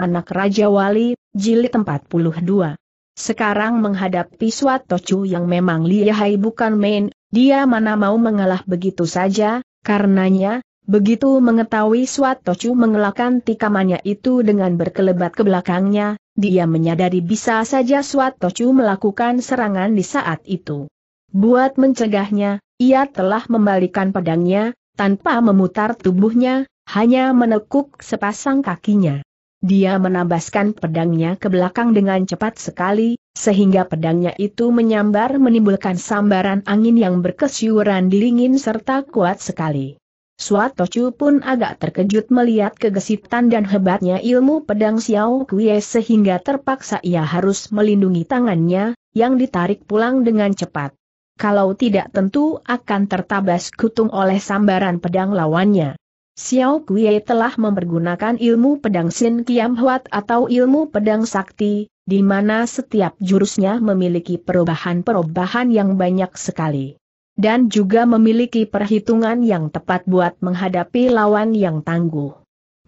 Anak Raja Wali, Jilid 42. Sekarang menghadapi Swatocu yang memang lihai bukan main, dia mana mau mengalah begitu saja, karenanya, begitu mengetahui Swatocu mengelakkan tikamannya itu dengan berkelebat ke belakangnya, dia menyadari bisa saja Swatocu melakukan serangan di saat itu. Buat mencegahnya, ia telah membalikan pedangnya, tanpa memutar tubuhnya, hanya menekuk sepasang kakinya. Dia menabaskan pedangnya ke belakang dengan cepat sekali, sehingga pedangnya itu menyambar menimbulkan sambaran angin yang di dingin serta kuat sekali. Suatocu pun agak terkejut melihat kegesitan dan hebatnya ilmu pedang Xiao Kuye sehingga terpaksa ia harus melindungi tangannya, yang ditarik pulang dengan cepat. Kalau tidak tentu akan tertabas kutung oleh sambaran pedang lawannya. Xiao Kuei telah mempergunakan ilmu pedang Sin Kiam Huat atau ilmu pedang sakti, di mana setiap jurusnya memiliki perubahan-perubahan yang banyak sekali. Dan juga memiliki perhitungan yang tepat buat menghadapi lawan yang tangguh.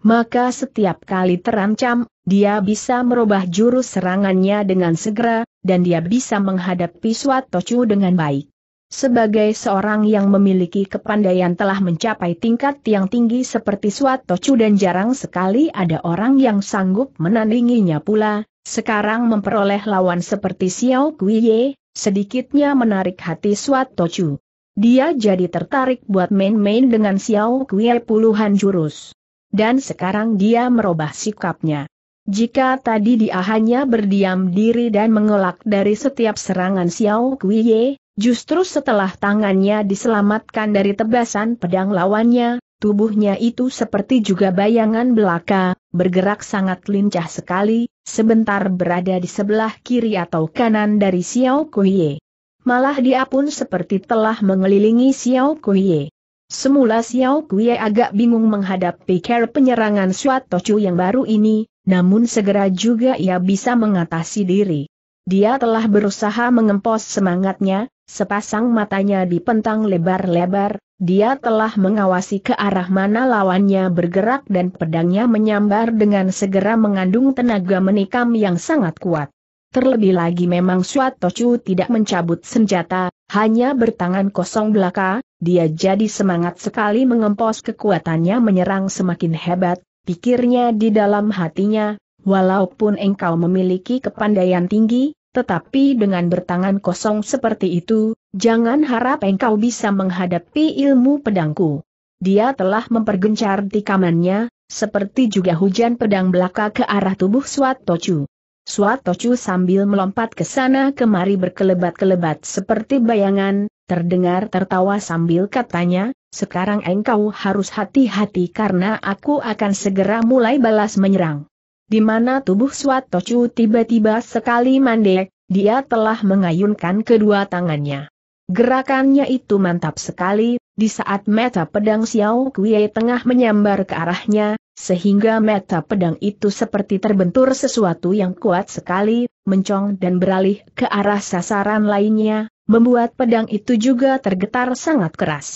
Maka setiap kali terancam, dia bisa merubah jurus serangannya dengan segera, dan dia bisa menghadapi suatu cu dengan baik. Sebagai seorang yang memiliki kepandaian telah mencapai tingkat yang tinggi seperti Suatocu dan jarang sekali ada orang yang sanggup menandinginya pula, sekarang memperoleh lawan seperti Xiao Kuiye, sedikitnya menarik hati Suatocu. Dia jadi tertarik buat main-main dengan Xiao Kuiye puluhan jurus. Dan sekarang dia merubah sikapnya. Jika tadi dia hanya berdiam diri dan mengelak dari setiap serangan Xiao Kuiye, Justru setelah tangannya diselamatkan dari tebasan pedang lawannya, tubuhnya itu seperti juga bayangan belaka, bergerak sangat lincah sekali, sebentar berada di sebelah kiri atau kanan dari Xiao Kuiye. Malah dia pun seperti telah mengelilingi Xiao Kuiye. Semula Xiao Kuiye agak bingung menghadapi care penyerangan Suat Tochu yang baru ini, namun segera juga ia bisa mengatasi diri. Dia telah berusaha mengempos semangatnya, sepasang matanya dipentang lebar-lebar, dia telah mengawasi ke arah mana lawannya bergerak dan pedangnya menyambar dengan segera mengandung tenaga menikam yang sangat kuat. Terlebih lagi memang Suatochu tidak mencabut senjata, hanya bertangan kosong belaka, dia jadi semangat sekali mengempos kekuatannya menyerang semakin hebat, pikirnya di dalam hatinya, Walaupun engkau memiliki kepandaian tinggi, tetapi dengan bertangan kosong seperti itu, jangan harap engkau bisa menghadapi ilmu pedangku. Dia telah mempergencar tikamannya, seperti juga hujan pedang belaka ke arah tubuh Suat Tocu. Suat Tocu sambil melompat ke sana kemari berkelebat-kelebat seperti bayangan, terdengar tertawa sambil katanya, sekarang engkau harus hati-hati karena aku akan segera mulai balas menyerang di mana tubuh Swatocu tiba-tiba sekali mandek, dia telah mengayunkan kedua tangannya. Gerakannya itu mantap sekali, di saat meta pedang Xiao Kuei tengah menyambar ke arahnya, sehingga meta pedang itu seperti terbentur sesuatu yang kuat sekali, mencong dan beralih ke arah sasaran lainnya, membuat pedang itu juga tergetar sangat keras.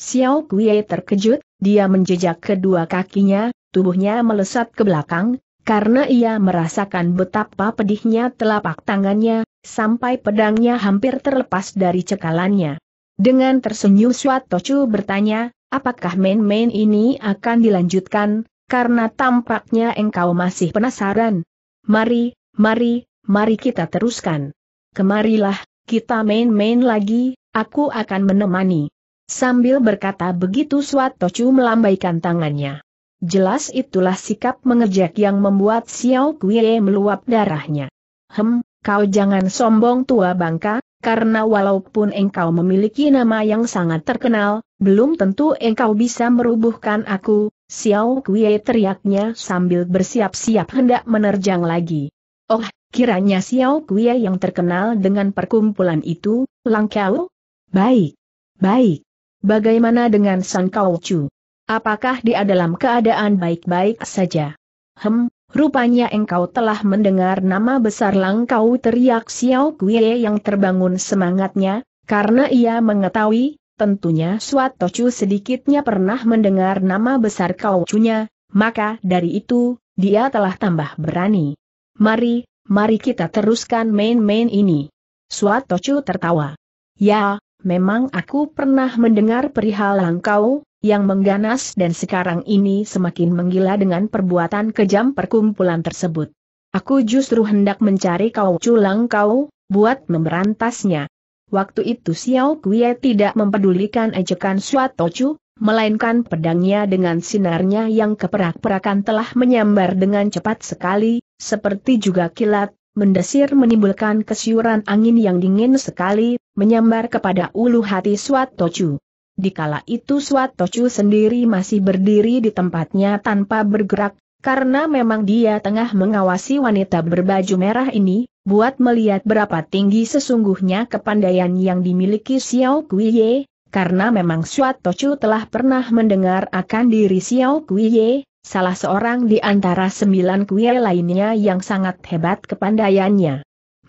Xiao Kuei terkejut, dia menjejak kedua kakinya, tubuhnya melesat ke belakang, karena ia merasakan betapa pedihnya telapak tangannya, sampai pedangnya hampir terlepas dari cekalannya. Dengan tersenyum Swatocu bertanya, apakah main-main ini akan dilanjutkan, karena tampaknya engkau masih penasaran. Mari, mari, mari kita teruskan. Kemarilah, kita main-main lagi, aku akan menemani. Sambil berkata begitu Swatocu melambaikan tangannya. Jelas itulah sikap mengejek yang membuat Xiao Kuei meluap darahnya. Hem, kau jangan sombong tua bangka, karena walaupun engkau memiliki nama yang sangat terkenal, belum tentu engkau bisa merubuhkan aku, Xiao Kuei teriaknya sambil bersiap-siap hendak menerjang lagi. Oh, kiranya Xiao Kuei yang terkenal dengan perkumpulan itu, Langkau? Baik. Baik. Bagaimana dengan Sang Kau Chu? Apakah dia dalam keadaan baik-baik saja? Hem, rupanya engkau telah mendengar nama besar langkau teriak Xiao Kuei yang terbangun semangatnya, karena ia mengetahui, tentunya suatu cu sedikitnya pernah mendengar nama besar kau cunya, maka dari itu, dia telah tambah berani. Mari, mari kita teruskan main-main ini. Suat Tocu tertawa. Ya, memang aku pernah mendengar perihal langkau, yang mengganas dan sekarang ini semakin menggila dengan perbuatan kejam perkumpulan tersebut. Aku justru hendak mencari kau culang kau, buat memberantasnya. Waktu itu Xiao Kuei tidak mempedulikan ejekan Suatochu, melainkan pedangnya dengan sinarnya yang keperak-perakan telah menyambar dengan cepat sekali, seperti juga kilat, mendesir menimbulkan kesiuran angin yang dingin sekali, menyambar kepada ulu hati Suatochu dikala itu Tochu sendiri masih berdiri di tempatnya tanpa bergerak, karena memang dia tengah mengawasi wanita berbaju merah ini, buat melihat berapa tinggi sesungguhnya kepandaian yang dimiliki Xiao Kuiye, karena memang Tochu telah pernah mendengar akan diri Xiao Kuiye, salah seorang di antara sembilan kuil lainnya yang sangat hebat kepandaiannya.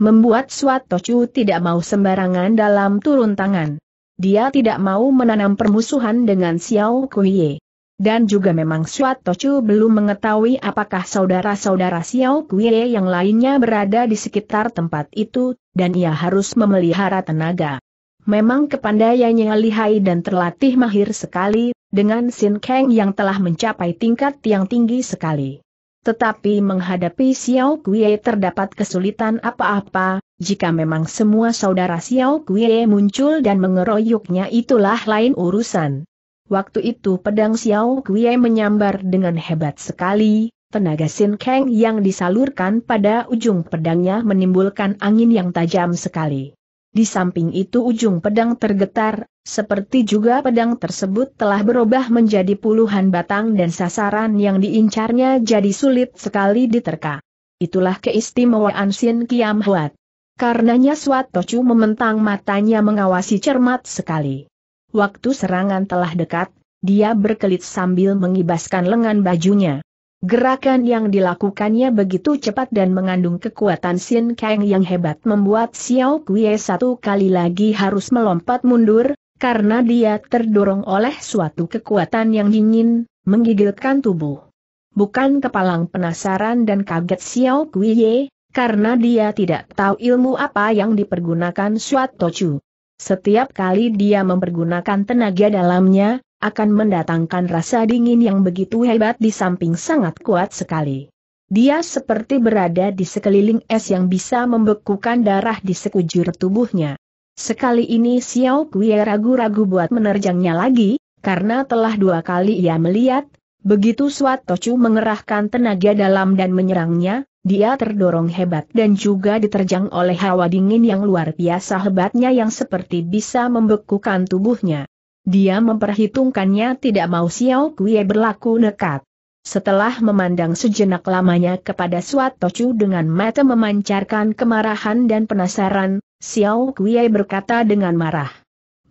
Membuat Tochu tidak mau sembarangan dalam turun tangan. Dia tidak mau menanam permusuhan dengan Xiao Kuiye. Dan juga memang Suat Tochu belum mengetahui apakah saudara-saudara Xiao Kuiye yang lainnya berada di sekitar tempat itu, dan ia harus memelihara tenaga. Memang kepandaiannya lihai dan terlatih mahir sekali, dengan Sin Kang yang telah mencapai tingkat yang tinggi sekali. Tetapi menghadapi Xiao Ye terdapat kesulitan apa-apa, jika memang semua saudara Xiao Kuei muncul dan mengeroyoknya itulah lain urusan. Waktu itu pedang Xiao Kuei menyambar dengan hebat sekali, tenaga Sin Kang yang disalurkan pada ujung pedangnya menimbulkan angin yang tajam sekali. Di samping itu ujung pedang tergetar, seperti juga pedang tersebut telah berubah menjadi puluhan batang dan sasaran yang diincarnya jadi sulit sekali diterka. Itulah keistimewaan Sin Kiam Huat. Karenanya Tocu mementang matanya mengawasi cermat sekali. Waktu serangan telah dekat, dia berkelit sambil mengibaskan lengan bajunya. Gerakan yang dilakukannya begitu cepat dan mengandung kekuatan Sin Kang yang hebat membuat Xiao Kuei satu kali lagi harus melompat mundur, karena dia terdorong oleh suatu kekuatan yang dingin, menggigilkan tubuh. Bukan kepalang penasaran dan kaget Xiao Kuei, karena dia tidak tahu ilmu apa yang dipergunakan Suat Tochu. Setiap kali dia mempergunakan tenaga dalamnya, akan mendatangkan rasa dingin yang begitu hebat di samping sangat kuat sekali. Dia seperti berada di sekeliling es yang bisa membekukan darah di sekujur tubuhnya. Sekali ini Xiao Kui ragu-ragu buat menerjangnya lagi, karena telah dua kali ia melihat, begitu Suat Tochu mengerahkan tenaga dalam dan menyerangnya, dia terdorong hebat dan juga diterjang oleh hawa dingin yang luar biasa hebatnya yang seperti bisa membekukan tubuhnya. Dia memperhitungkannya tidak mau Xiao Kui berlaku nekat. Setelah memandang sejenak lamanya kepada Swatocu dengan mata memancarkan kemarahan dan penasaran, Xiao Kui berkata dengan marah.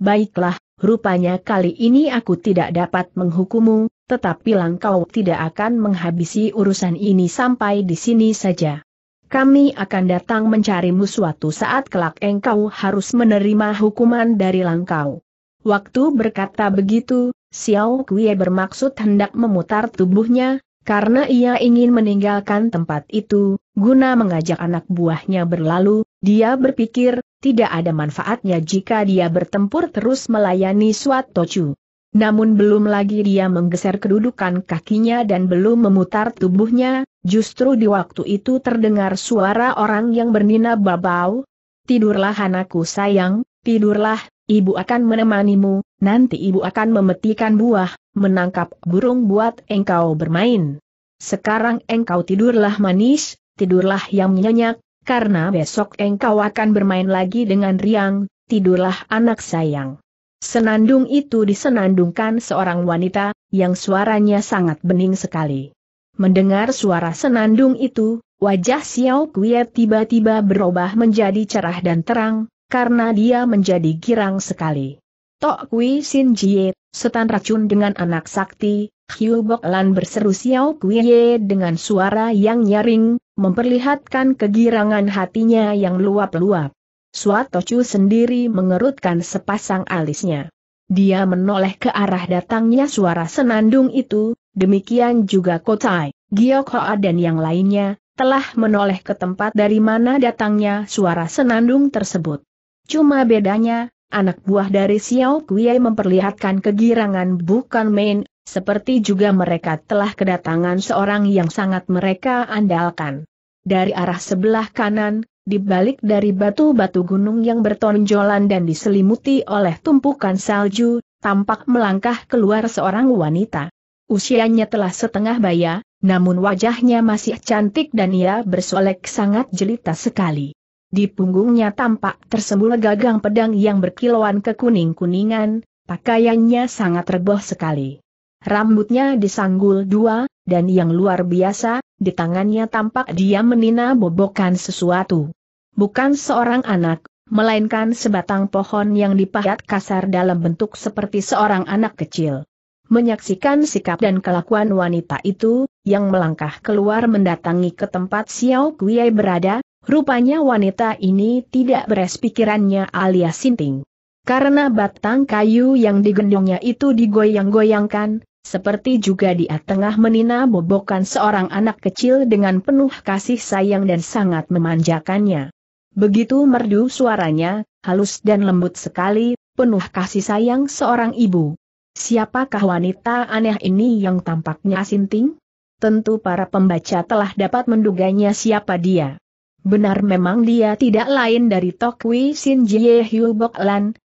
Baiklah, Rupanya kali ini aku tidak dapat menghukummu, tetapi langkau tidak akan menghabisi urusan ini sampai di sini saja. Kami akan datang mencarimu suatu saat kelak engkau harus menerima hukuman dari langkau. Waktu berkata begitu, Xiao Kui bermaksud hendak memutar tubuhnya, karena ia ingin meninggalkan tempat itu, guna mengajak anak buahnya berlalu, dia berpikir, tidak ada manfaatnya jika dia bertempur terus melayani Suat Tochu. Namun belum lagi dia menggeser kedudukan kakinya dan belum memutar tubuhnya, justru di waktu itu terdengar suara orang yang bernina babau. Tidurlah anakku sayang, tidurlah, ibu akan menemanimu, nanti ibu akan memetikan buah, menangkap burung buat engkau bermain. Sekarang engkau tidurlah manis, tidurlah yang nyenyak, karena besok engkau akan bermain lagi dengan riang, tidurlah anak sayang. Senandung itu disenandungkan seorang wanita, yang suaranya sangat bening sekali. Mendengar suara senandung itu, wajah Xiao Kuei tiba-tiba berubah menjadi cerah dan terang, karena dia menjadi girang sekali. Tok Kui Sin Jie Setan racun dengan anak sakti, Hiu Bok Lan berseru Xiao Kuiye dengan suara yang nyaring, memperlihatkan kegirangan hatinya yang luap-luap. Suat Suatochu sendiri mengerutkan sepasang alisnya. Dia menoleh ke arah datangnya suara senandung itu, demikian juga Kotai, Giokhoa dan yang lainnya, telah menoleh ke tempat dari mana datangnya suara senandung tersebut. Cuma bedanya, anak buah dari Xiao Kuei memperlihatkan kegirangan bukan main, seperti juga mereka telah kedatangan seorang yang sangat mereka andalkan. Dari arah sebelah kanan, di balik dari batu-batu gunung yang bertonjolan dan diselimuti oleh tumpukan salju, tampak melangkah keluar seorang wanita. Usianya telah setengah baya, namun wajahnya masih cantik dan ia bersolek sangat jelita sekali. Di punggungnya tampak tersembul gagang pedang yang berkilauan kekuning-kuningan, pakaiannya sangat reboh sekali. Rambutnya disanggul dua, dan yang luar biasa, di tangannya tampak dia menina bobokan sesuatu. Bukan seorang anak, melainkan sebatang pohon yang dipahat kasar dalam bentuk seperti seorang anak kecil. Menyaksikan sikap dan kelakuan wanita itu, yang melangkah keluar mendatangi ke tempat Xiao Kuei berada, Rupanya wanita ini tidak beres pikirannya alias sinting. Karena batang kayu yang digendongnya itu digoyang-goyangkan, seperti juga dia tengah menina bobokan seorang anak kecil dengan penuh kasih sayang dan sangat memanjakannya. Begitu merdu suaranya, halus dan lembut sekali, penuh kasih sayang seorang ibu. Siapakah wanita aneh ini yang tampaknya sinting? Tentu para pembaca telah dapat menduganya siapa dia. Benar memang dia tidak lain dari Tokwi Sin Jie Hyu Bok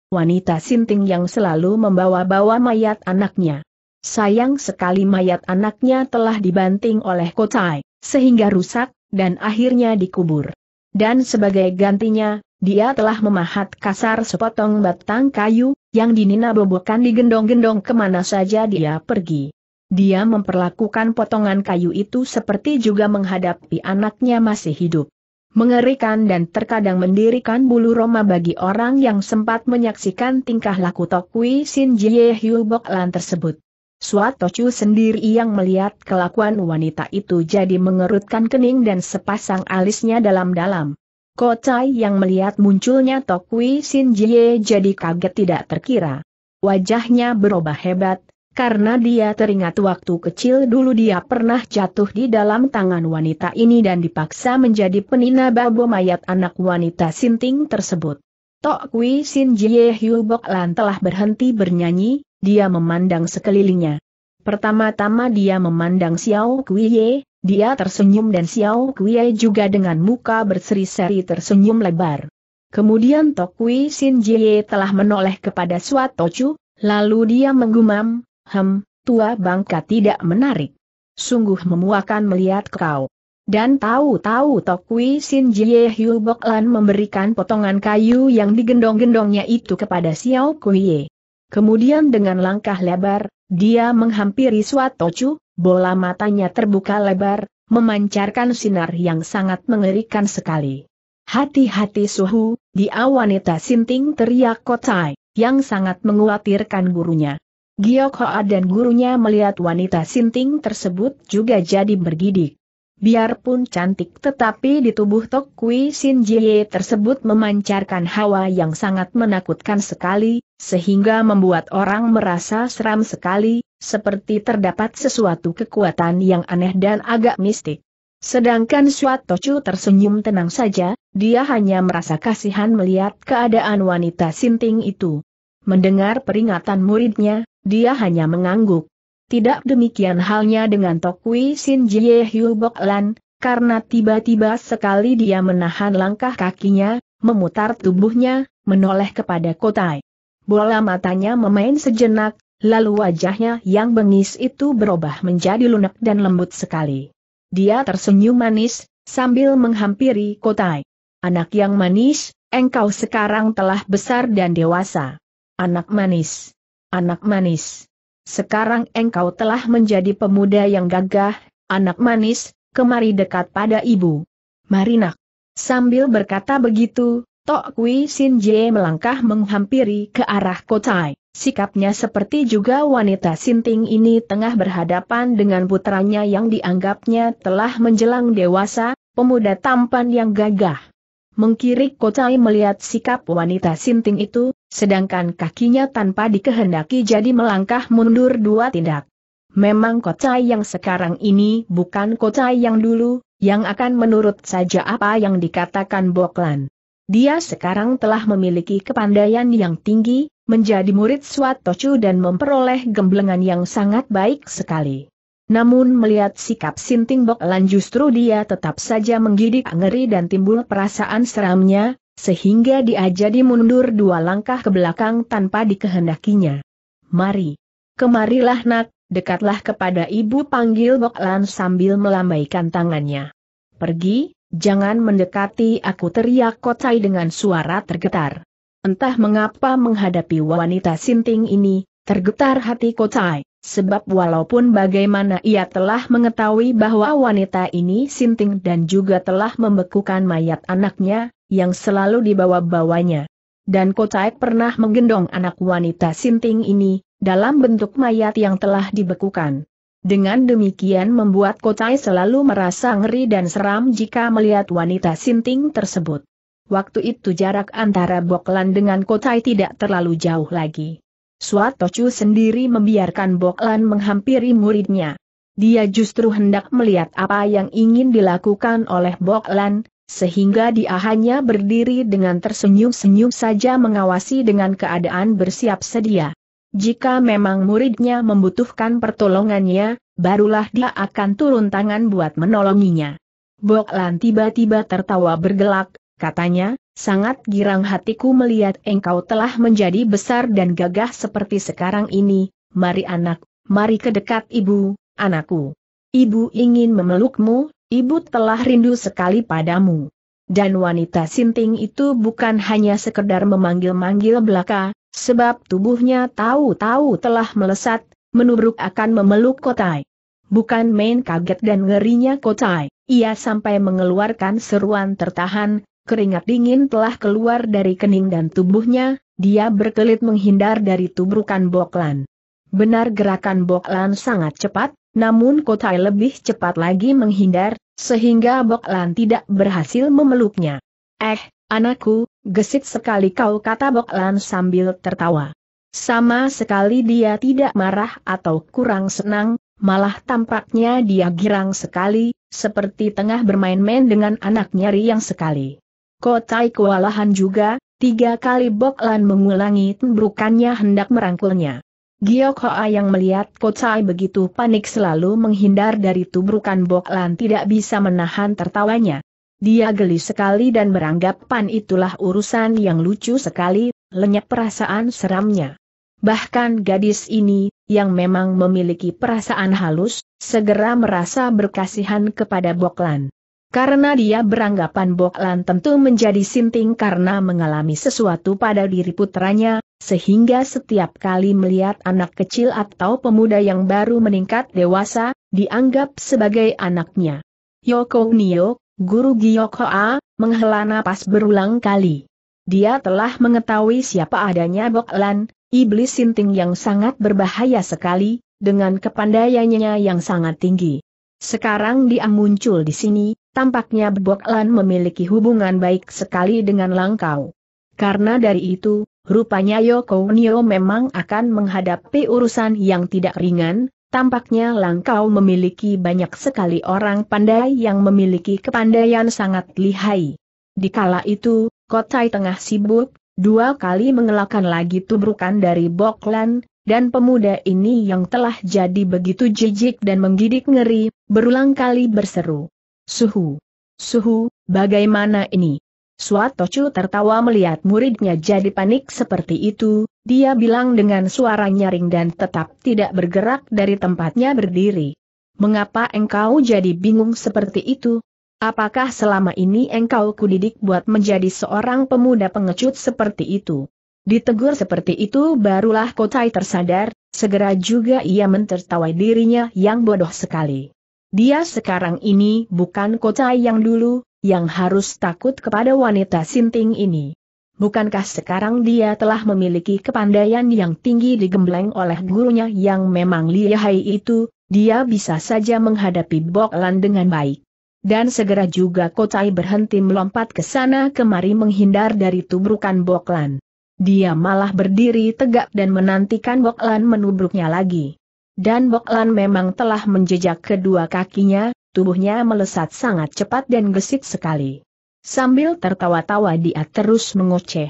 wanita sinting yang selalu membawa-bawa mayat anaknya. Sayang sekali mayat anaknya telah dibanting oleh Kocai, sehingga rusak, dan akhirnya dikubur. Dan sebagai gantinya, dia telah memahat kasar sepotong batang kayu, yang dinina bobokan digendong-gendong kemana saja dia pergi. Dia memperlakukan potongan kayu itu seperti juga menghadapi anaknya masih hidup mengerikan dan terkadang mendirikan bulu roma bagi orang yang sempat menyaksikan tingkah laku Tokui Sin Jie Hyu Bok Lan tersebut. Suat Tochu sendiri yang melihat kelakuan wanita itu jadi mengerutkan kening dan sepasang alisnya dalam-dalam. Kocai yang melihat munculnya Tokui Sin Jie jadi kaget tidak terkira. Wajahnya berubah hebat, karena dia teringat waktu kecil dulu dia pernah jatuh di dalam tangan wanita ini dan dipaksa menjadi penina babo mayat anak wanita sinting tersebut. Tok Kui Sin Jie Hiu Lan telah berhenti bernyanyi, dia memandang sekelilingnya. Pertama-tama dia memandang Xiao Kui Ye, dia tersenyum dan Xiao Kui Ye juga dengan muka berseri-seri tersenyum lebar. Kemudian Tok Kui Sin Jie telah menoleh kepada Suat Tochu, lalu dia menggumam, Hem, tua bangka tidak menarik. Sungguh memuakan melihat kau. Dan tahu-tahu Tokui Sin Jie Hyu Bok memberikan potongan kayu yang digendong-gendongnya itu kepada Xiao Kuiye. Kemudian dengan langkah lebar, dia menghampiri Suatochu, bola matanya terbuka lebar, memancarkan sinar yang sangat mengerikan sekali. Hati-hati suhu, dia wanita sinting teriak kocai, yang sangat menguatirkan gurunya. Giok Hoa dan gurunya melihat wanita sinting tersebut juga jadi bergidik. Biarpun cantik tetapi di tubuh Tok Kui Sin Jie tersebut memancarkan hawa yang sangat menakutkan sekali, sehingga membuat orang merasa seram sekali, seperti terdapat sesuatu kekuatan yang aneh dan agak mistik. Sedangkan Suat Tocu tersenyum tenang saja, dia hanya merasa kasihan melihat keadaan wanita sinting itu. Mendengar peringatan muridnya, dia hanya mengangguk. Tidak demikian halnya dengan Tokui Sin Jie Hyu Lan, karena tiba-tiba sekali dia menahan langkah kakinya, memutar tubuhnya, menoleh kepada Kotai. Bola matanya memain sejenak, lalu wajahnya yang bengis itu berubah menjadi lunak dan lembut sekali. Dia tersenyum manis, sambil menghampiri Kotai. Anak yang manis, engkau sekarang telah besar dan dewasa. Anak manis anak manis. Sekarang engkau telah menjadi pemuda yang gagah, anak manis, kemari dekat pada ibu. Marinak. Sambil berkata begitu, Tok Kui Sin Jie melangkah menghampiri ke arah Kotai. Sikapnya seperti juga wanita sinting ini tengah berhadapan dengan putranya yang dianggapnya telah menjelang dewasa, pemuda tampan yang gagah. Mengkirik Kocai melihat sikap wanita sinting itu, sedangkan kakinya tanpa dikehendaki jadi melangkah mundur dua tindak. Memang Kocai yang sekarang ini bukan Kocai yang dulu, yang akan menurut saja apa yang dikatakan Boklan. Dia sekarang telah memiliki kepandaian yang tinggi, menjadi murid Swatocu dan memperoleh gemblengan yang sangat baik sekali. Namun melihat sikap Sinting Boklan justru dia tetap saja menggidik ngeri dan timbul perasaan seramnya, sehingga dia jadi mundur dua langkah ke belakang tanpa dikehendakinya. Mari. Kemarilah nak, dekatlah kepada ibu panggil Boklan sambil melambaikan tangannya. Pergi, jangan mendekati aku teriak Kotai dengan suara tergetar. Entah mengapa menghadapi wanita Sinting ini, tergetar hati Kotai. Sebab walaupun bagaimana ia telah mengetahui bahwa wanita ini sinting dan juga telah membekukan mayat anaknya, yang selalu dibawa-bawanya. Dan Kocaek pernah menggendong anak wanita sinting ini, dalam bentuk mayat yang telah dibekukan. Dengan demikian membuat Kotai selalu merasa ngeri dan seram jika melihat wanita sinting tersebut. Waktu itu jarak antara Boklan dengan Kotai tidak terlalu jauh lagi. Suatochu sendiri membiarkan Boklan menghampiri muridnya. Dia justru hendak melihat apa yang ingin dilakukan oleh Boklan, sehingga dia hanya berdiri dengan tersenyum-senyum saja mengawasi dengan keadaan bersiap sedia. Jika memang muridnya membutuhkan pertolongannya, barulah dia akan turun tangan buat menolonginya. Boklan tiba-tiba tertawa bergelak, katanya, Sangat girang hatiku melihat engkau telah menjadi besar dan gagah seperti sekarang ini, mari anak, mari ke dekat ibu, anakku. Ibu ingin memelukmu, ibu telah rindu sekali padamu. Dan wanita sinting itu bukan hanya sekedar memanggil-manggil belaka, sebab tubuhnya tahu-tahu telah melesat, menubruk akan memeluk kotai. Bukan main kaget dan ngerinya kotai, ia sampai mengeluarkan seruan tertahan, keringat dingin telah keluar dari kening dan tubuhnya, dia berkelit menghindar dari tubrukan Boklan. Benar gerakan Boklan sangat cepat, namun Kotai lebih cepat lagi menghindar, sehingga Boklan tidak berhasil memeluknya. Eh, anakku, gesit sekali kau kata Boklan sambil tertawa. Sama sekali dia tidak marah atau kurang senang, malah tampaknya dia girang sekali, seperti tengah bermain-main dengan anaknya riang sekali. Kotai kewalahan juga, tiga kali Boklan mengulangi tembrukannya hendak merangkulnya. Giok Hoa yang melihat Kotai begitu panik selalu menghindar dari tubrukan Boklan tidak bisa menahan tertawanya. Dia geli sekali dan pan itulah urusan yang lucu sekali, lenyap perasaan seramnya. Bahkan gadis ini, yang memang memiliki perasaan halus, segera merasa berkasihan kepada Boklan. Karena dia beranggapan Boklan tentu menjadi sinting karena mengalami sesuatu pada diri putranya, sehingga setiap kali melihat anak kecil atau pemuda yang baru meningkat dewasa, dianggap sebagai anaknya. Yoko Nio, guru A, menghela napas berulang kali. Dia telah mengetahui siapa adanya Boklan, iblis sinting yang sangat berbahaya sekali, dengan kepandaiannya yang sangat tinggi. Sekarang dia muncul di sini, Tampaknya Bebok Lan memiliki hubungan baik sekali dengan Langkau. Karena dari itu, rupanya Yoko Nio memang akan menghadapi urusan yang tidak ringan, tampaknya Langkau memiliki banyak sekali orang pandai yang memiliki kepandaian sangat lihai. Di kala itu, Kotai tengah sibuk, dua kali mengelakkan lagi tubrukan dari Boklan, dan pemuda ini yang telah jadi begitu jijik dan menggidik ngeri, berulang kali berseru. Suhu. Suhu, bagaimana ini? Suatocu tertawa melihat muridnya jadi panik seperti itu, dia bilang dengan suara nyaring dan tetap tidak bergerak dari tempatnya berdiri. Mengapa engkau jadi bingung seperti itu? Apakah selama ini engkau kudidik buat menjadi seorang pemuda pengecut seperti itu? Ditegur seperti itu barulah Kotai tersadar, segera juga ia mentertawai dirinya yang bodoh sekali. Dia sekarang ini bukan kocai yang dulu, yang harus takut kepada wanita sinting ini. Bukankah sekarang dia telah memiliki kepandaian yang tinggi digembleng oleh gurunya yang memang lihai itu, dia bisa saja menghadapi Boklan dengan baik. Dan segera juga Kocai berhenti melompat ke sana kemari menghindar dari tubrukan Boklan. Dia malah berdiri tegak dan menantikan Boklan menubruknya lagi. Dan Boklan memang telah menjejak kedua kakinya, tubuhnya melesat sangat cepat dan gesit sekali. Sambil tertawa-tawa dia terus mengoceh.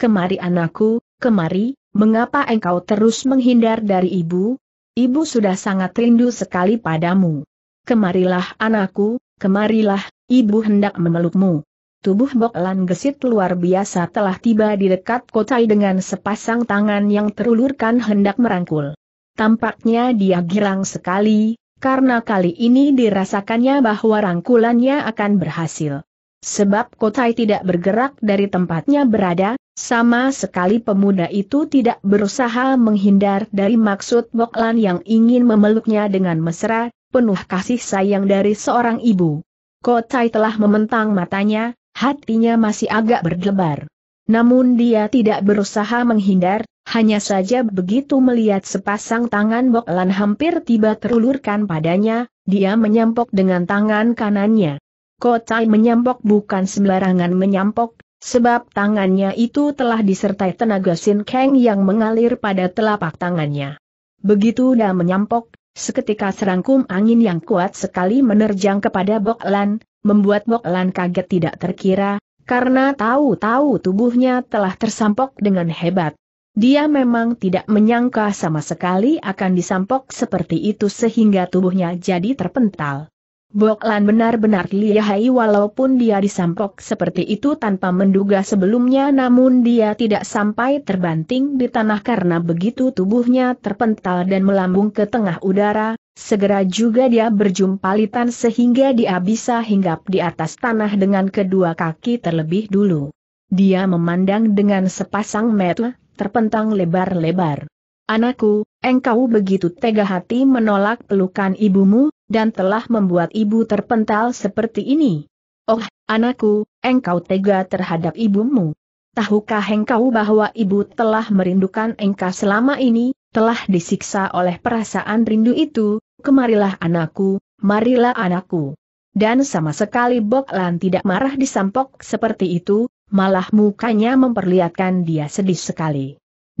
Kemari anakku, kemari, mengapa engkau terus menghindar dari ibu? Ibu sudah sangat rindu sekali padamu. Kemarilah anakku, kemarilah, ibu hendak memelukmu. Tubuh Boklan gesit luar biasa telah tiba di dekat kotai dengan sepasang tangan yang terulurkan hendak merangkul. Tampaknya dia girang sekali, karena kali ini dirasakannya bahwa rangkulannya akan berhasil. Sebab Kotai tidak bergerak dari tempatnya berada, sama sekali pemuda itu tidak berusaha menghindar dari maksud Boklan yang ingin memeluknya dengan mesra, penuh kasih sayang dari seorang ibu. Kotai telah mementang matanya, hatinya masih agak berdebar. Namun dia tidak berusaha menghindar, hanya saja begitu melihat sepasang tangan Bok Lan hampir tiba terulurkan padanya, dia menyampok dengan tangan kanannya. Kotai menyampok bukan sembarangan menyampok, sebab tangannya itu telah disertai tenaga Sin Kang yang mengalir pada telapak tangannya. Begitu dia menyampok, seketika serangkum angin yang kuat sekali menerjang kepada Bok Lan, membuat Bok Lan kaget tidak terkira, karena tahu-tahu tubuhnya telah tersampok dengan hebat. Dia memang tidak menyangka sama sekali akan disampok seperti itu sehingga tubuhnya jadi terpental. Boklan benar-benar lihai walaupun dia disampok seperti itu tanpa menduga sebelumnya namun dia tidak sampai terbanting di tanah karena begitu tubuhnya terpental dan melambung ke tengah udara, segera juga dia berjumpa litan sehingga dia bisa hinggap di atas tanah dengan kedua kaki terlebih dulu. Dia memandang dengan sepasang mata, terpentang lebar-lebar. Anakku, engkau begitu tega hati menolak pelukan ibumu, dan telah membuat ibu terpental seperti ini. Oh, anakku, engkau tega terhadap ibumu. Tahukah engkau bahwa ibu telah merindukan engkau selama ini, telah disiksa oleh perasaan rindu itu, kemarilah anakku, marilah anakku. Dan sama sekali Boklan tidak marah disampok seperti itu, malah mukanya memperlihatkan dia sedih sekali.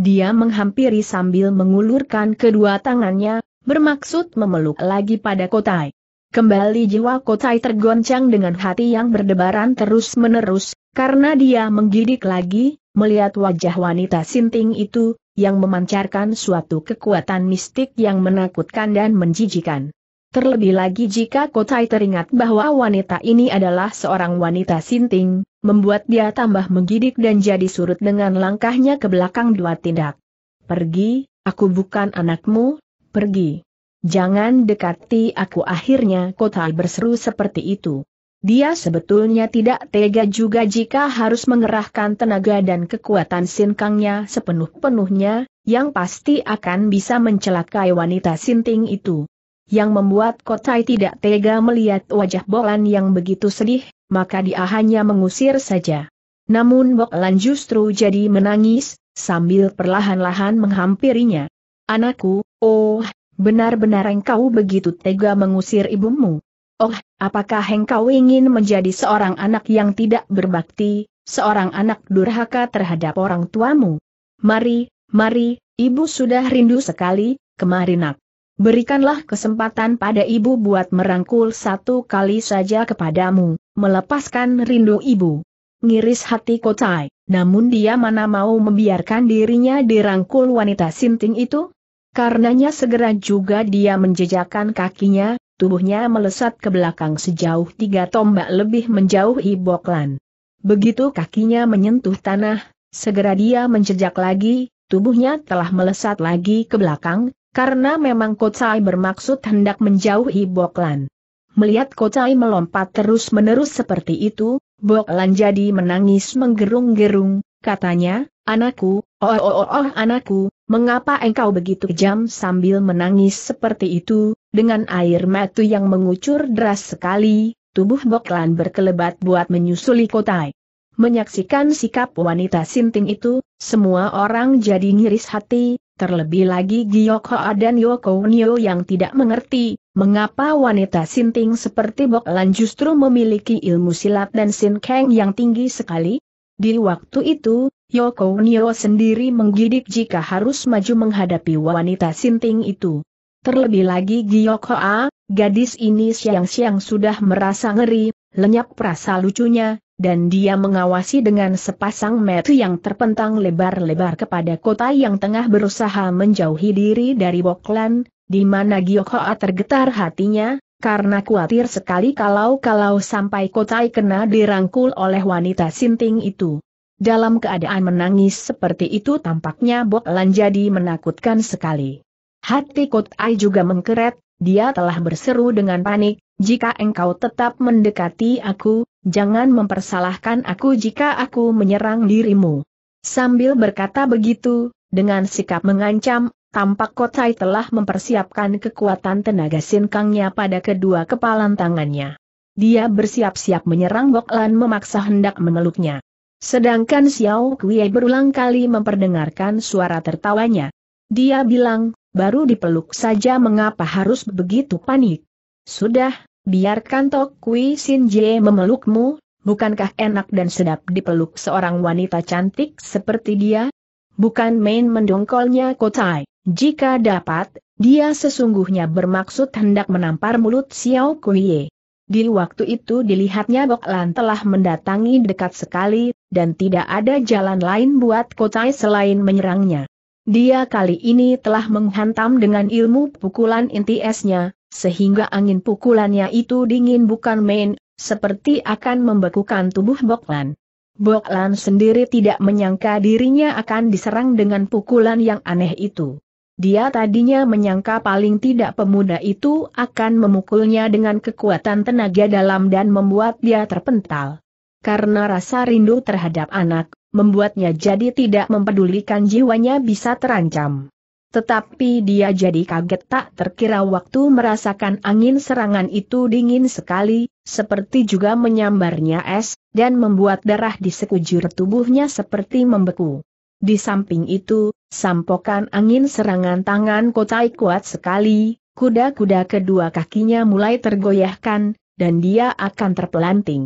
Dia menghampiri sambil mengulurkan kedua tangannya, bermaksud memeluk lagi pada Kotai. Kembali jiwa Kotai tergoncang dengan hati yang berdebaran terus-menerus, karena dia menggidik lagi, melihat wajah wanita sinting itu, yang memancarkan suatu kekuatan mistik yang menakutkan dan menjijikan. Terlebih lagi jika Kotai teringat bahwa wanita ini adalah seorang wanita sinting, membuat dia tambah menggidik dan jadi surut dengan langkahnya ke belakang dua tindak. Pergi, aku bukan anakmu, pergi. Jangan dekati aku akhirnya Kotai berseru seperti itu. Dia sebetulnya tidak tega juga jika harus mengerahkan tenaga dan kekuatan sinkangnya sepenuh-penuhnya, yang pasti akan bisa mencelakai wanita sinting itu yang membuat Kotai tidak tega melihat wajah Bolan yang begitu sedih, maka dia hanya mengusir saja. Namun Bolan justru jadi menangis, sambil perlahan-lahan menghampirinya. Anakku, oh, benar-benar engkau begitu tega mengusir ibumu. Oh, apakah engkau ingin menjadi seorang anak yang tidak berbakti, seorang anak durhaka terhadap orang tuamu? Mari, mari, ibu sudah rindu sekali, kemarin aku. Berikanlah kesempatan pada ibu buat merangkul satu kali saja kepadamu, melepaskan rindu ibu. Ngiris hati Kotai, namun dia mana mau membiarkan dirinya dirangkul wanita sinting itu? Karenanya segera juga dia menjejakkan kakinya, tubuhnya melesat ke belakang sejauh tiga tombak lebih menjauh iboklan. Begitu kakinya menyentuh tanah, segera dia menjejak lagi, tubuhnya telah melesat lagi ke belakang, karena memang Kocai bermaksud hendak menjauhi Boklan. Melihat Kocai melompat terus-menerus seperti itu, Boklan jadi menangis menggerung-gerung, katanya, Anakku, oh oh oh oh anakku, mengapa engkau begitu kejam sambil menangis seperti itu, dengan air mata yang mengucur deras sekali, tubuh Boklan berkelebat buat menyusuli kotai. Menyaksikan sikap wanita sinting itu, semua orang jadi ngiris hati, Terlebih lagi Giok Hoa dan Yoko Nio yang tidak mengerti, mengapa wanita sinting seperti Bok Lan justru memiliki ilmu silat dan sin keng yang tinggi sekali? Di waktu itu, Yoko Nio sendiri menggidik jika harus maju menghadapi wanita sinting itu. Terlebih lagi Giok Hoa, ah, gadis ini siang-siang sudah merasa ngeri, lenyap perasa lucunya, dan dia mengawasi dengan sepasang mata yang terpentang lebar-lebar kepada kota yang tengah berusaha menjauhi diri dari Boklan, di mana Giokhoa tergetar hatinya, karena khawatir sekali kalau-kalau sampai kota kena dirangkul oleh wanita sinting itu. Dalam keadaan menangis seperti itu tampaknya Boklan jadi menakutkan sekali. Hati Kotai juga mengkeret, dia telah berseru dengan panik, jika engkau tetap mendekati aku, jangan mempersalahkan aku jika aku menyerang dirimu. Sambil berkata begitu, dengan sikap mengancam, tampak Kotai telah mempersiapkan kekuatan tenaga sinkangnya pada kedua kepalan tangannya. Dia bersiap-siap menyerang Boklan memaksa hendak memeluknya. Sedangkan Xiao Kuei berulang kali memperdengarkan suara tertawanya. Dia bilang, baru dipeluk saja mengapa harus begitu panik. Sudah, biarkan Tok Kui Sin Jie memelukmu, bukankah enak dan sedap dipeluk seorang wanita cantik seperti dia? Bukan main mendongkolnya Kotai, jika dapat, dia sesungguhnya bermaksud hendak menampar mulut Xiao Kuiye. Di waktu itu dilihatnya Bok Lan telah mendatangi dekat sekali, dan tidak ada jalan lain buat Kotai selain menyerangnya. Dia kali ini telah menghantam dengan ilmu pukulan inti esnya, sehingga angin pukulannya itu dingin bukan main, seperti akan membekukan tubuh Boklan. Boklan sendiri tidak menyangka dirinya akan diserang dengan pukulan yang aneh itu. Dia tadinya menyangka paling tidak pemuda itu akan memukulnya dengan kekuatan tenaga dalam dan membuat dia terpental. Karena rasa rindu terhadap anak, membuatnya jadi tidak mempedulikan jiwanya bisa terancam. Tetapi dia jadi kaget tak terkira waktu merasakan angin serangan itu dingin sekali, seperti juga menyambarnya es, dan membuat darah di sekujur tubuhnya seperti membeku. Di samping itu, sampokan angin serangan tangan kotai kuat sekali, kuda-kuda kedua kakinya mulai tergoyahkan, dan dia akan terpelanting.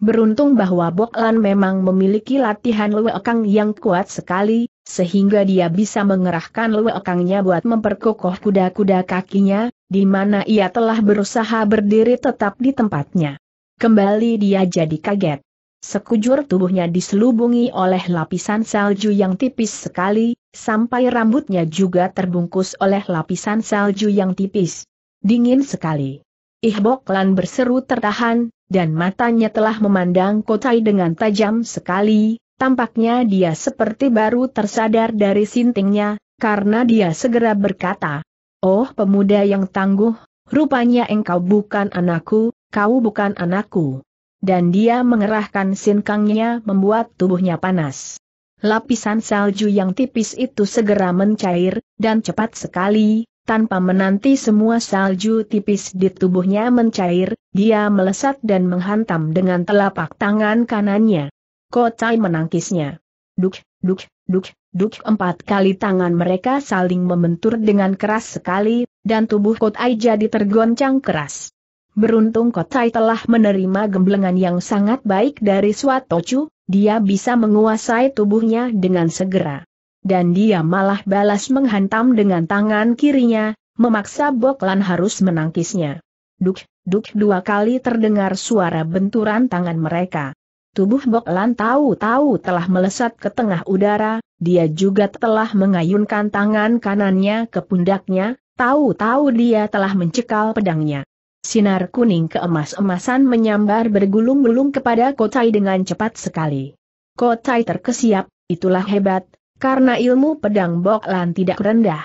Beruntung bahwa Boklan memang memiliki latihan luekang yang kuat sekali, sehingga dia bisa mengerahkan luekangnya buat memperkokoh kuda-kuda kakinya, di mana ia telah berusaha berdiri tetap di tempatnya. Kembali dia jadi kaget. Sekujur tubuhnya diselubungi oleh lapisan salju yang tipis sekali, sampai rambutnya juga terbungkus oleh lapisan salju yang tipis. Dingin sekali. Ih Boklan berseru tertahan, dan matanya telah memandang Kotai dengan tajam sekali, tampaknya dia seperti baru tersadar dari sintingnya, karena dia segera berkata, Oh pemuda yang tangguh, rupanya engkau bukan anakku, kau bukan anakku. Dan dia mengerahkan sinkangnya membuat tubuhnya panas. Lapisan salju yang tipis itu segera mencair, dan cepat sekali, tanpa menanti semua salju tipis di tubuhnya mencair, dia melesat dan menghantam dengan telapak tangan kanannya. Kotai menangkisnya. Duk, duk, duk, duk empat kali tangan mereka saling membentur dengan keras sekali, dan tubuh Kotai jadi tergoncang keras. Beruntung Kotai telah menerima gemblengan yang sangat baik dari Swatocu, dia bisa menguasai tubuhnya dengan segera dan dia malah balas menghantam dengan tangan kirinya, memaksa Boklan harus menangkisnya. Duk, duk dua kali terdengar suara benturan tangan mereka. Tubuh Boklan tahu-tahu telah melesat ke tengah udara, dia juga telah mengayunkan tangan kanannya ke pundaknya, tahu-tahu dia telah mencekal pedangnya. Sinar kuning keemas-emasan menyambar bergulung-gulung kepada Kotai dengan cepat sekali. Kotai terkesiap, itulah hebat, karena ilmu pedang Boklan tidak rendah.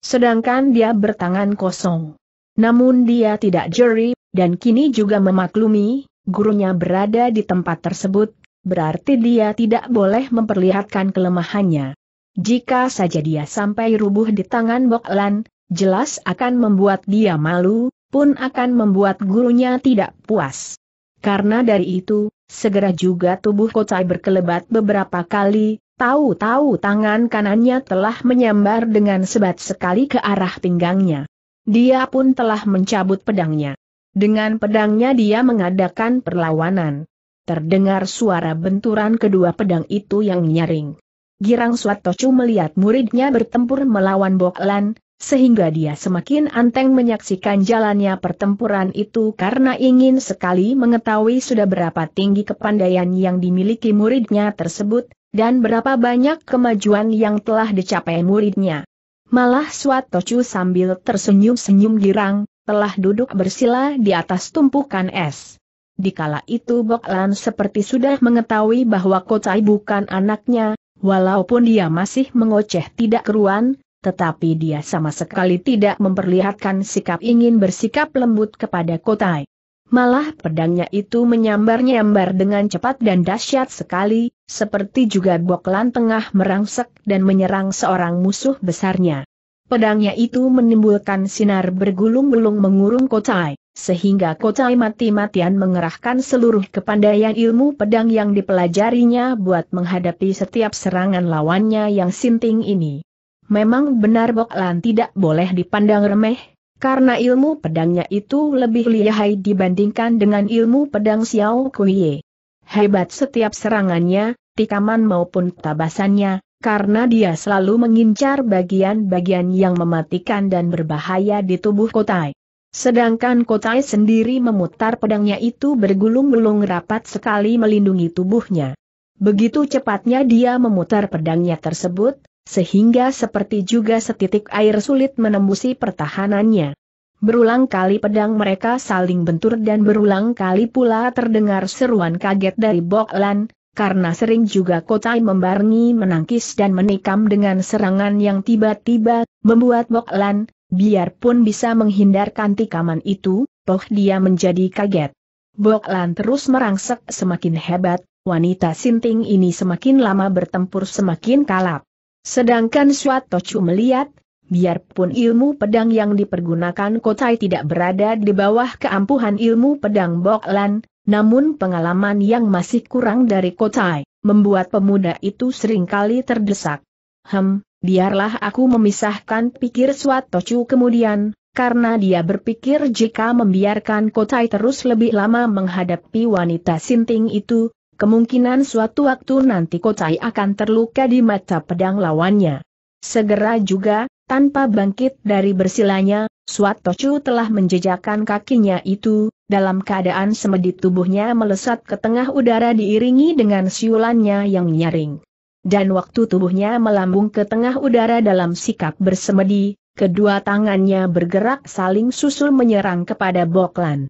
Sedangkan dia bertangan kosong. Namun dia tidak jeri, dan kini juga memaklumi, gurunya berada di tempat tersebut, berarti dia tidak boleh memperlihatkan kelemahannya. Jika saja dia sampai rubuh di tangan Boklan, jelas akan membuat dia malu, pun akan membuat gurunya tidak puas. Karena dari itu, segera juga tubuh kocai berkelebat beberapa kali, Tahu-tahu tangan kanannya telah menyambar dengan sebat sekali ke arah pinggangnya. Dia pun telah mencabut pedangnya. Dengan pedangnya dia mengadakan perlawanan. Terdengar suara benturan kedua pedang itu yang nyaring. Girang Swatocu melihat muridnya bertempur melawan Boklan, sehingga dia semakin anteng menyaksikan jalannya pertempuran itu karena ingin sekali mengetahui sudah berapa tinggi kepandaian yang dimiliki muridnya tersebut, dan berapa banyak kemajuan yang telah dicapai muridnya. Malah Suat Swatocu sambil tersenyum-senyum girang, telah duduk bersila di atas tumpukan es. Dikala itu Bok seperti sudah mengetahui bahwa Kocai bukan anaknya, walaupun dia masih mengoceh tidak keruan, tetapi dia sama sekali tidak memperlihatkan sikap ingin bersikap lembut kepada Kotai. Malah pedangnya itu menyambar-nyambar dengan cepat dan dahsyat sekali, seperti juga Boklan tengah merangsek dan menyerang seorang musuh besarnya. Pedangnya itu menimbulkan sinar bergulung-gulung mengurung Kocai, sehingga Kocai mati-matian mengerahkan seluruh kepandaian ilmu pedang yang dipelajarinya buat menghadapi setiap serangan lawannya yang sinting ini. Memang benar Boklan tidak boleh dipandang remeh, karena ilmu pedangnya itu lebih lihai dibandingkan dengan ilmu pedang Xiao Kuiye. Hebat setiap serangannya, tikaman maupun tabasannya, karena dia selalu mengincar bagian-bagian yang mematikan dan berbahaya di tubuh Kotai. Sedangkan Kotai sendiri memutar pedangnya itu bergulung-gulung rapat sekali melindungi tubuhnya. Begitu cepatnya dia memutar pedangnya tersebut, sehingga seperti juga setitik air sulit menembusi pertahanannya. Berulang kali pedang mereka saling bentur dan berulang kali pula terdengar seruan kaget dari Boklan, karena sering juga Kotai membarengi menangkis dan menikam dengan serangan yang tiba-tiba, membuat Boklan, biarpun bisa menghindarkan tikaman itu, toh dia menjadi kaget. Boklan terus merangsek semakin hebat, wanita sinting ini semakin lama bertempur semakin kalap. Sedangkan Suat Tocu melihat, Biarpun ilmu pedang yang dipergunakan Kotai tidak berada di bawah keampuhan ilmu pedang Boklan, namun pengalaman yang masih kurang dari Kotai, membuat pemuda itu seringkali terdesak. Hem, biarlah aku memisahkan pikir Swatocu kemudian, karena dia berpikir jika membiarkan Kotai terus lebih lama menghadapi wanita sinting itu, kemungkinan suatu waktu nanti Kotai akan terluka di mata pedang lawannya. Segera juga, tanpa bangkit dari bersilanya, Swatocu telah menjejakkan kakinya itu, dalam keadaan semedi tubuhnya melesat ke tengah udara diiringi dengan siulannya yang nyaring. Dan waktu tubuhnya melambung ke tengah udara dalam sikap bersemedi, kedua tangannya bergerak saling susul menyerang kepada Boklan.